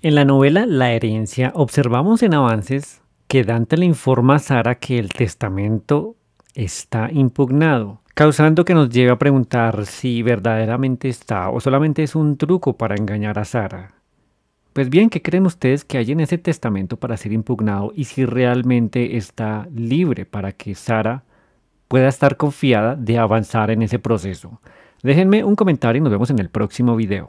En la novela La herencia observamos en avances que Dante le informa a Sara que el testamento está impugnado, causando que nos lleve a preguntar si verdaderamente está o solamente es un truco para engañar a Sara. Pues bien, ¿qué creen ustedes que hay en ese testamento para ser impugnado y si realmente está libre para que Sara pueda estar confiada de avanzar en ese proceso? Déjenme un comentario y nos vemos en el próximo video.